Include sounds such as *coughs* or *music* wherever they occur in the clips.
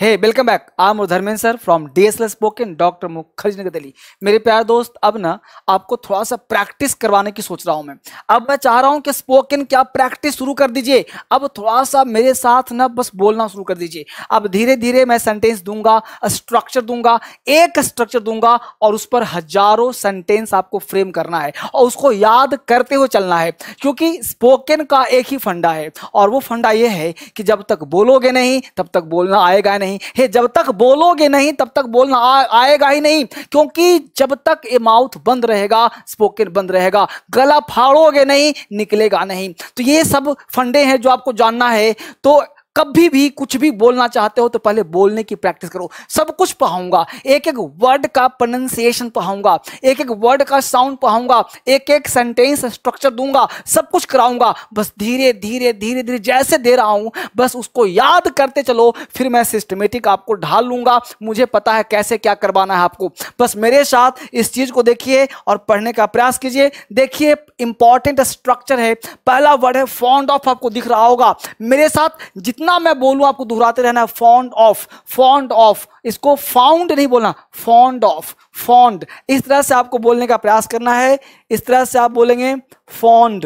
hey welcome back I'm Dharmendra sir from D S L spoken Doctor Mukherjee Nagar Delhi मेरे प्यार दोस्त अब ना आपको थोड़ा सा प्रैक्टिस करवाने की सोच रहा हूं मैं अब मैं चाह रहा हूं कि स्पोकन क्या प्रैक्टिस शुरू कर दीजिए अब थोड़ा सा मेरे साथ ना बस बोलना शुरू कर दीजिए अब धीरे धीरे मैं सेंटेंस दूंगा स्ट्रक्चर दूंगा एक स्ट्रक्चर दूंगा और उस पर हजारों सेंटेंस आपको फ्रेम करना है और उसको याद करते हुए चलना है क्योंकि स्पोकन का एक ही फंडा है और वो फंडा यह है कि जब तक बोलोगे नहीं तब तक बोलना आएगा नहीं नहीं हे जब तक बोलोगे नहीं तब तक बोलना आ, आएगा ही नहीं क्योंकि जब तक ये माउथ बंद रहेगा स्पोकन बंद रहेगा गला फाड़ोगे नहीं निकलेगा नहीं तो ये सब फंडे हैं जो आपको जानना है तो कभी भी कुछ भी बोलना चाहते हो तो पहले बोलने की प्रैक्टिस करो सब कुछ पढ़ाऊंगा एक एक वर्ड का प्रोनाउंसिएशन पढ़ाऊंगा एक एक वर्ड का साउंड पढ़ाऊंगा एक एक सेंटेंस स्ट्रक्चर दूंगा सब कुछ कराऊंगा बस धीरे धीरे धीरे धीरे जैसे दे रहा हूं बस उसको याद करते चलो फिर मैं सिस्टमेटिक आपको ढाल लूंगा मुझे पता है कैसे क्या करवाना है आपको बस मेरे साथ इस चीज को देखिए और पढ़ने का प्रयास कीजिए देखिए इंपॉर्टेंट स्ट्रक्चर है पहला वर्ड है फॉन्ड ऑफ आपको दिख रहा होगा मेरे साथ जितना जितना मैं बोलूं आपको दोहराते रहना है फॉन्ड ऑफ फॉन्ड ऑफ इसको फाउंड नहीं बोलना फॉन्ड ऑफ फॉन्ड इस तरह से आपको बोलने का प्रयास करना है इस तरह से आप बोलेंगे फॉन्ड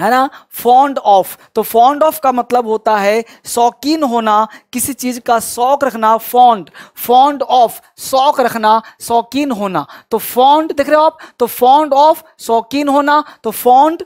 है ना फॉन्ड ऑफ तो फॉन्ड ऑफ का मतलब होता है शौकीन होना किसी चीज का शौक रखना फॉन्ड फॉन्ड ऑफ शौक रखना शौकीन होना तो फॉन्ड देख रहे हो आप तो फॉन्ड ऑफ शौकीन होना तो फॉन्ड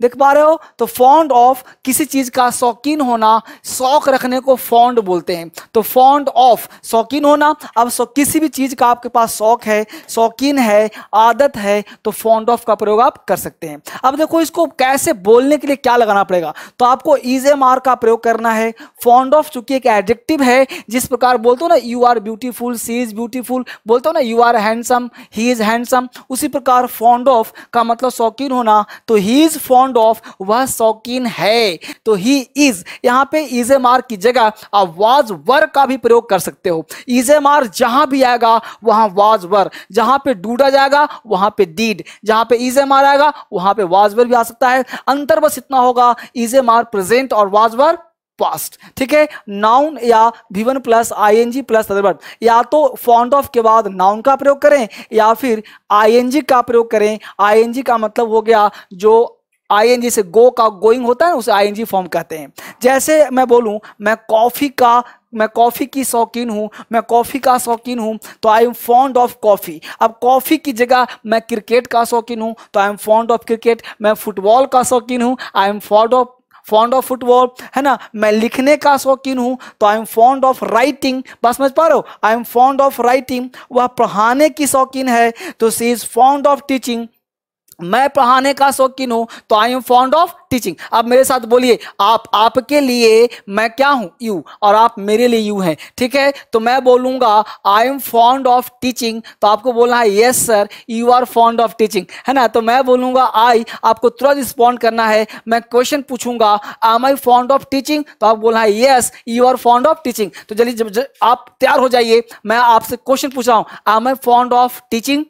देख पा रहे हो तो फॉन्ड ऑफ किसी चीज का शौकीन होना शौक रखने को फॉन्ड बोलते हैं तो फॉन्ड ऑफ शौकीन होना अब किसी भी चीज का आपके पास शौक है शौकीन है आदत है तो फॉन्ड ऑफ का प्रयोग आप कर सकते हैं अब देखो इसको कैसे बोलने के लिए क्या लगाना पड़ेगा तो आपको इज एम आर का प्रयोग करना है फॉन्ड ऑफ चूंकि एक एडजेक्टिव है जिस प्रकार बोलते हो ना you are beautiful she is beautiful बोलते हो ना you are handsome he is handsome उसी प्रकार फॉन्ड ऑफ का मतलब शौकीन होना तो he is fond found of वह शौकीन है तो ही इज यहाँ पे इज ए मार की जगह आप वाज वर का भी प्रयोग कर सकते हो इज ए मार जहां भी आएगा वहां वाज वर जहां पे डूडा जाएगा वहां पे डीड जहां पे इज ए मार आएगा वहां पे वाज वर भी आ सकता है अंतर बस इतना होगा इज ए मार प्रेजेंट और वाज वर पास्ट ठीक है नाउन या V one plus ING plus other word या तो फॉन्ड ऑफ के बाद नाउन का प्रयोग करें या फिर आईएनजी का प्रयोग करें आईएनजी का मतलब हो गया जो आईएनजी से गो का गोइंग होता है ना उसे आईएनजी फॉर्म कहते हैं जैसे मैं बोलूं मैं कॉफ़ी का मैं कॉफ़ी की शौकीन हूँ मैं कॉफ़ी का शौकीन हूँ तो I am fond of coffee अब कॉफ़ी की जगह मैं क्रिकेट का शौकीन हूँ तो I am fond of cricket मैं फुटबॉल का शौकीन हूँ I am fond of fond of football है ना मैं लिखने का शौकीन हूँ तो I am fond of writing बस समझ पा रहे हो I am fond of writing वह पढ़ाने की शौकीन है तो she is fond of teaching मैं पढ़ाने का शौकीन हूं तो I am fond of teaching अब मेरे साथ बोलिए आप आपके लिए मैं क्या हूं यू और आप मेरे लिए यू हैं ठीक है तो मैं बोलूंगा I am fond of teaching तो आपको बोलना है yes sir you are fond of teaching है ना तो मैं बोलूंगा आई आपको तुरंत रिस्पॉन्ड करना है मैं क्वेश्चन पूछूंगा am I fond of teaching तो आप बोलना है yes you are fond of teaching तो जल्दी आप तैयार हो जाइए मैं आपसे क्वेश्चन पूछ रहा हूं I I fond of teaching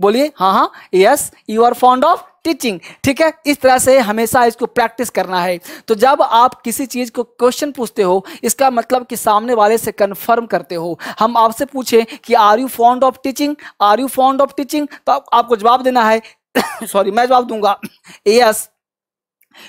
बोलिए हाँ हाँ yes you are fond of teaching ठीक है इस तरह से हमेशा इसको प्रैक्टिस करना है तो जब आप किसी चीज को क्वेश्चन पूछते हो इसका मतलब कि सामने वाले से कंफर्म करते हो हम आपसे पूछे कि are you fond of teaching are you fond of teaching तो आपको जवाब देना है सॉरी *coughs* मैं जवाब दूंगा yes *coughs*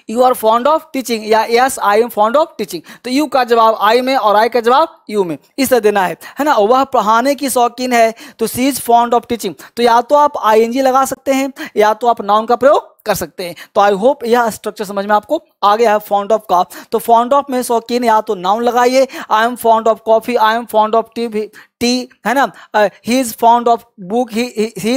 you are fond of teaching या yes I am fond of teaching तो यू का जवाब आई में और आई का जवाब यू में इस तरह देना है है ना वह पढ़ाने की शौकीन है तो she is fond of teaching तो या तो आप आई लगा सकते हैं या तो आप नाउन का प्रयोग कर सकते हैं तो आई होप यह स्ट्रक्चर समझ में आपको आ गया है फॉन्ड ऑफ का तो फॉन्ड ऑफ में शौकीन या तो नाउन लगाइए I am fond of coffee I am fond of tea tea है ना he is found of book he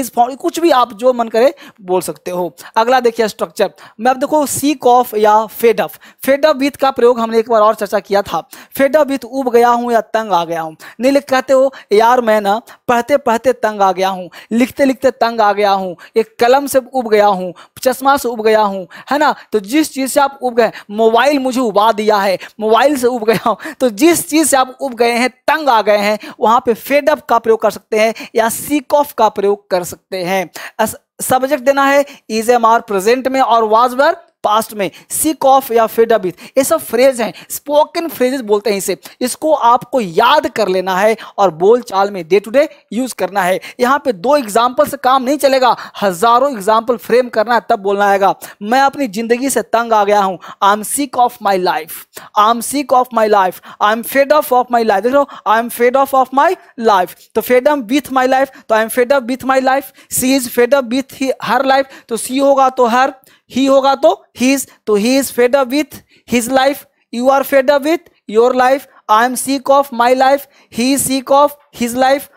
is found कुछ भी आप जो मन करे बोल सकते हो अगला देखिए स्ट्रक्चर मैं अब देखो सीक ऑफ या fed up fed up with का प्रयोग हमने एक बार और चर्चा किया था फेड अप विथ उब गया हूँ या तंग आ गया हूँ नहीं लिख कहते हो यार मैं ना पढ़ते पढ़ते तंग आ गया हूँ लिखते लिखते तंग आ गया हूँ एक कलम से उब गया हूँ चश्मा से उब गया हूँ है ना तो जिस चीज़ से आप उब गए मोबाइल मुझे उबा दिया है मोबाइल से उब गया हूँ तो जिस चीज़ से आप उब गए हैं तंग आ गए हैं वहाँ पे फेड अप का प्रयोग कर सकते हैं या सीक ऑफ का प्रयोग कर सकते हैं सब्जेक्ट देना है इज एम आर प्रेजेंट में और वाज वर पास्ट में सिक ऑफ या फेड अप ये सब फ्रेज हैं स्पोकन फ्रेजेस बोलते हैं इसे इसको आपको याद कर लेना है और बोल चाल में डे टू डे यूज करना है यहाँ पे दो एग्जाम्पल से काम नहीं चलेगा हजारों एग्जाम्पल फ्रेम करना है तब बोलना आएगा मैं अपनी जिंदगी से तंग आ गया हूँ I am sick of my life I am sick of my life I am fed of of my life देखो I am fed of of my life तो fed up with my life तो I am fed up with my life she is fed up with her life तो she होगा तो हर ही होगा तो he's तो he is fed up with his life you are fed up with your life I am sick of my life he sick of his life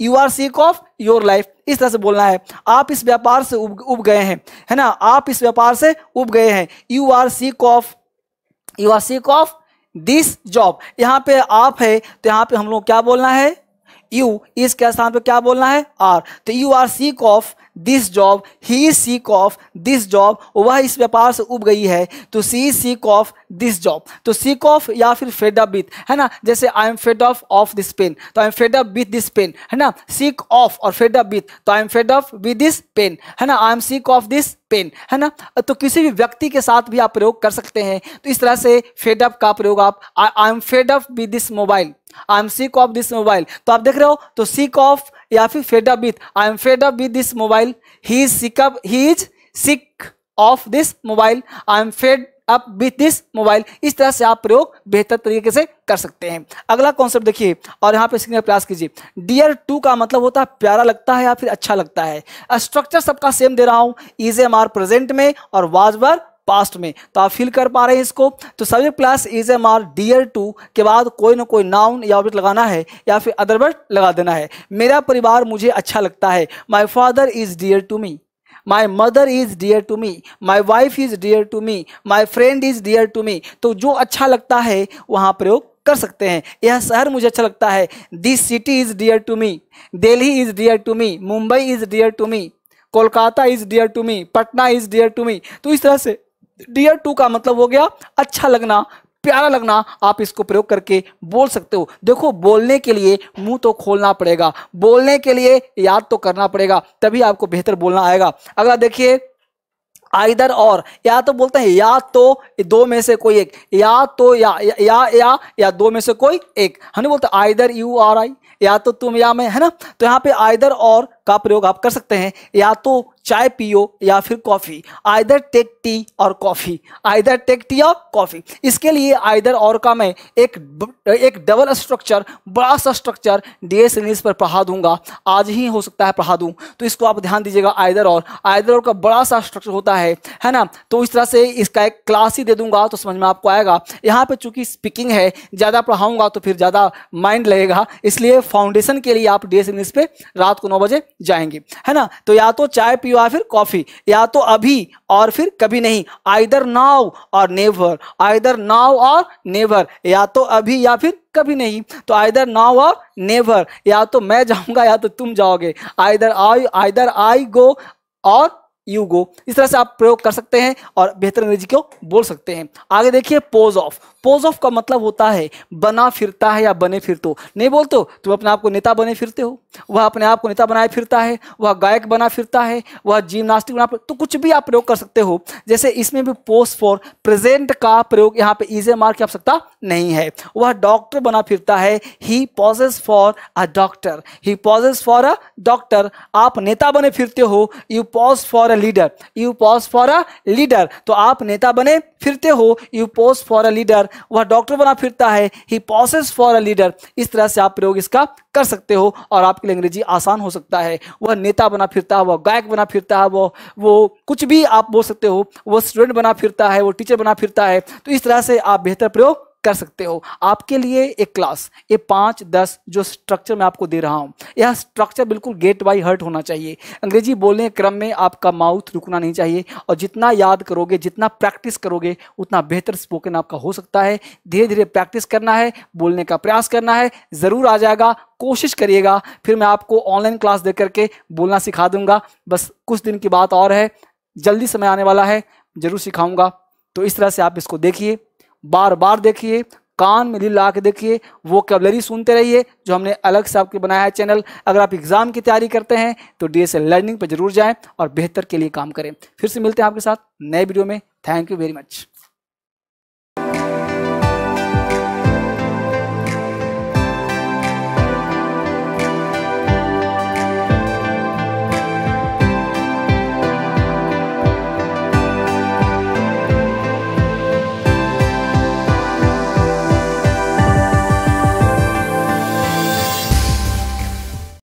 you are sick of your life इस तरह से बोलना है आप इस व्यापार से उब, उब गए हैं है ना आप इस व्यापार से उब गए हैं you are sick of you are sick of this job यहाँ पे आप है तो यहाँ पे हम लोग क्या बोलना है यू इसके स्थान पे क्या बोलना है आर तो you are sick of this job he sick of this job वह इस व्यापार से उब गई है तो she sick of this job तो सीक ऑफ या फिर फेड अप विथ है ना जैसे I am fed of of this pen तो I am fed up with this pen है ना सीक ऑफ और फेड अप विथ तो I am fed up with this pen है ना I am sick of this pen है ना तो किसी भी व्यक्ति के साथ भी आप प्रयोग कर सकते हैं तो इस तरह से फेड अप का प्रयोग आप I am fed up with this mobile I am sick of this mobile तो आप देख रहे हो तो सीक ऑफ या फिर fed up with I am fed up with this mobile he is sick up he is sick of this mobile I am fed up with this mobile इस तरह से आप प्रयोग बेहतर तरीके से कर सकते हैं अगला कॉन्सेप्ट देखिए और यहाँ पे का प्रयास कीजिए डियर टू का मतलब होता है प्यारा लगता है या फिर अच्छा लगता है स्ट्रक्चर सबका सेम दे रहा हूँ इज एम आर प्रेजेंट में और वाज वर पास्ट में तो आप फिल कर पा रहे हैं इसको तो subject plus is am are dear to के बाद कोई ना कोई नाउन या ऑब्जेक्ट लगाना है या फिर अदरवर्ड लगा देना है मेरा परिवार मुझे अच्छा लगता है my father is dear to me my mother is dear to me my wife is dear to me my friend is dear to me तो जो अच्छा लगता है वहाँ प्रयोग कर सकते हैं यह शहर मुझे अच्छा लगता है this city is dear to me Delhi is dear to me Mumbai is dear to me Kolkata is dear to me Patna is dear to me तो इस तरह से डियर टू का मतलब हो गया अच्छा लगना प्यारा लगना आप इसको प्रयोग करके बोल सकते हो देखो बोलने के लिए मुंह तो खोलना पड़ेगा बोलने के लिए याद तो करना पड़ेगा तभी आपको बेहतर बोलना आएगा अगला देखिए आइदर और या तो बोलते हैं या तो दो में से कोई एक या तो या या या या, या दो में से कोई एक ना बोलते आइदर यू आर आई या तो तुम या मैं है ना तो यहाँ पे आइदर और का प्रयोग आप कर सकते हैं या तो चाय पियो या फिर कॉफ़ी आइदर टेक टी और कॉफ़ी आइदर टेक टी और कॉफ़ी इसके लिए आइदर और का मैं एक एक डबल स्ट्रक्चर बड़ा सा स्ट्रक्चर डी एस एन पर पढ़ा दूंगा आज ही हो सकता है पढ़ा दूँ तो इसको आप ध्यान दीजिएगा आइदर और आइदर और का बड़ा सा स्ट्रक्चर होता है है ना तो इस तरह से इसका एक क्लास ही दे दूंगा तो समझ में आपको आएगा यहाँ पर चूंकि स्पीकिंग है ज़्यादा पढ़ाऊँगा तो फिर ज़्यादा माइंड लगेगा इसलिए फाउंडेशन के लिए आप डी एस पे रात को नौ बजे जाएंगे है ना तो या तो चाय पियो या फिर कॉफी या तो अभी और फिर कभी नहीं आइदर नाव और नेवर आइदर नाव और नेवर या तो अभी या फिर कभी नहीं तो आइदर नाउ और नेवर या तो मैं जाऊंगा या तो तुम जाओगे आइदर आई आइदर आई गो और यू गो इस तरह से आप प्रयोग कर सकते हैं और बेहतर अंग्रेजी को बोल सकते हैं आगे देखिए पोज ऑफ पोज ऑफ का मतलब होता है बना फिरता है या बने फिरते हो नहीं बोलते तुम अपने आप को नेता बने फिरते हो वह अपने आप को नेता बनाए फिरता है वह गायक बना फिरता है वह जिम्नास्टिक बना तो कुछ भी आप प्रयोग कर सकते हो जैसे इसमें भी पोस्ट फॉर प्रेजेंट का प्रयोग यहाँ पे इजे मार्क की आवश्यकता नहीं है वह डॉक्टर बना फिरता है he poses for a doctor he poses for a doctor आप नेता बने फिरते हो you pose for a leader you pose for a leader तो आप नेता बने फिरते हो you pose for a leader वह डॉक्टर बना फिरता है he poses for a leader इस तरह से आप प्रयोग इसका कर सकते हो और आपके लिए अंग्रेजी आसान हो सकता है वह नेता बना फिरता है वह गायक बना फिरता है वह वो कुछ भी आप बोल सकते हो वह स्टूडेंट बना फिरता है वो टीचर बना फिरता है तो इस तरह से आप बेहतर प्रयोग कर सकते हो आपके लिए एक क्लास ये पाँच दस जो स्ट्रक्चर मैं आपको दे रहा हूँ यह स्ट्रक्चर बिल्कुल गेट बाई हर्ट होना चाहिए अंग्रेजी बोलने के क्रम में आपका माउथ रुकना नहीं चाहिए और जितना याद करोगे जितना प्रैक्टिस करोगे उतना बेहतर स्पोकन आपका हो सकता है धीरे धीरे प्रैक्टिस करना है बोलने का प्रयास करना है ज़रूर आ जाएगा कोशिश करिएगा फिर मैं आपको ऑनलाइन क्लास दे करके बोलना सिखा दूंगा बस कुछ दिन की बात और है जल्दी समय आने वाला है ज़रूर सिखाऊंगा तो इस तरह से आप इसको देखिए बार बार देखिए कान में दिल ला के देखिए वो कैबलरी सुनते रहिए जो हमने अलग से आपके बनाया है चैनल अगर आप एग्जाम की तैयारी करते हैं तो डी एस लर्निंग पर जरूर जाएं और बेहतर के लिए काम करें फिर से मिलते हैं आपके साथ नए वीडियो में थैंक यू वेरी मच